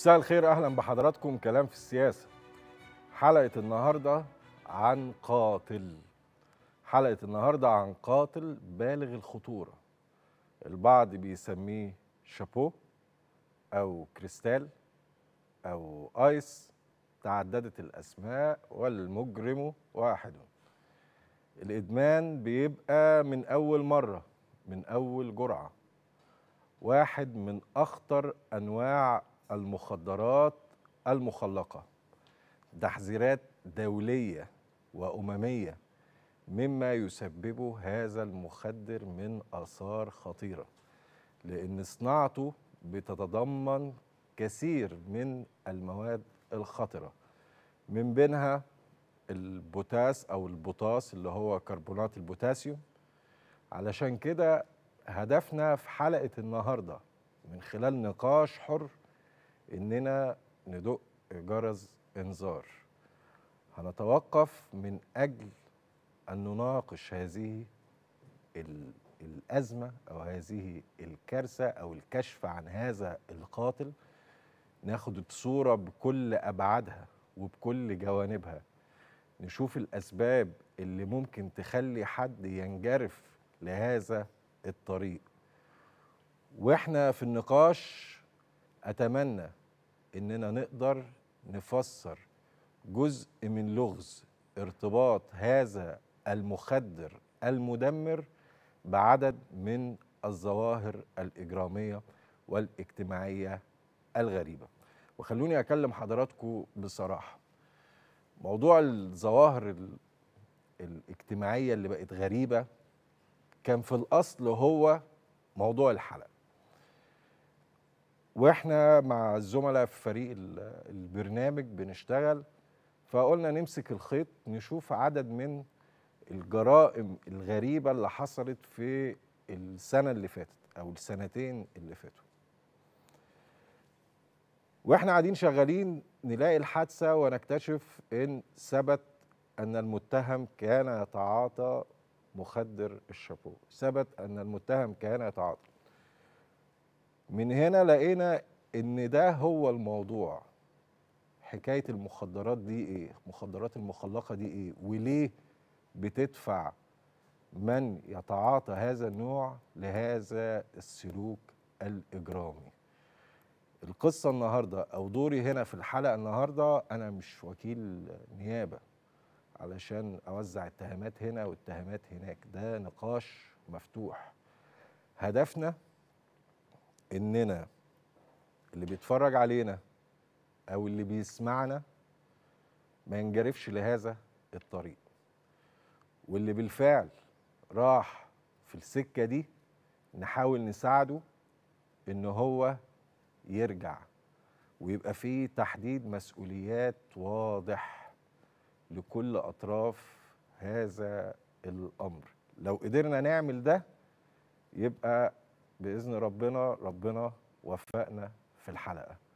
مساء الخير اهلا بحضراتكم كلام في السياسه حلقه النهارده عن قاتل حلقه النهارده عن قاتل بالغ الخطوره البعض بيسميه شابو او كريستال او ايس تعددت الاسماء والمجرم واحد الادمان بيبقى من اول مره من اول جرعه واحد من اخطر انواع المخدرات المخلقة تحذيرات دولية وأممية مما يسببه هذا المخدر من آثار خطيرة لأن صناعته بتتضمن كثير من المواد الخطرة من بينها البوتاس أو البوتاس اللي هو كربونات البوتاسيوم علشان كده هدفنا في حلقة النهاردة من خلال نقاش حر اننا ندق جرس انذار هنتوقف من اجل ان نناقش هذه الازمه او هذه الكارثه او الكشف عن هذا القاتل ناخد الصوره بكل ابعادها وبكل جوانبها نشوف الاسباب اللي ممكن تخلي حد ينجرف لهذا الطريق واحنا في النقاش اتمنى اننا نقدر نفسر جزء من لغز ارتباط هذا المخدر المدمر بعدد من الظواهر الاجراميه والاجتماعيه الغريبه وخلوني اكلم حضراتكم بصراحه موضوع الظواهر الاجتماعيه اللي بقت غريبه كان في الاصل هو موضوع الحلقه واحنا مع الزملاء في فريق البرنامج بنشتغل فقلنا نمسك الخيط نشوف عدد من الجرائم الغريبة اللي حصلت في السنة اللي فاتت أو السنتين اللي فاتوا واحنا قاعدين شغالين نلاقي الحادثة ونكتشف إن ثبت أن المتهم كان يتعاطى مخدر الشابو ثبت أن المتهم كان يتعاطى من هنا لقينا ان ده هو الموضوع حكايه المخدرات دي ايه المخدرات المخلقه دي ايه وليه بتدفع من يتعاطى هذا النوع لهذا السلوك الاجرامي القصه النهارده او دوري هنا في الحلقه النهارده انا مش وكيل نيابه علشان اوزع اتهامات هنا واتهامات هناك ده نقاش مفتوح هدفنا اننا اللي بيتفرج علينا او اللي بيسمعنا ما ينجرفش لهذا الطريق واللي بالفعل راح في السكه دي نحاول نساعده ان هو يرجع ويبقى فيه تحديد مسؤوليات واضح لكل اطراف هذا الامر لو قدرنا نعمل ده يبقى باذن ربنا ربنا وفقنا في الحلقه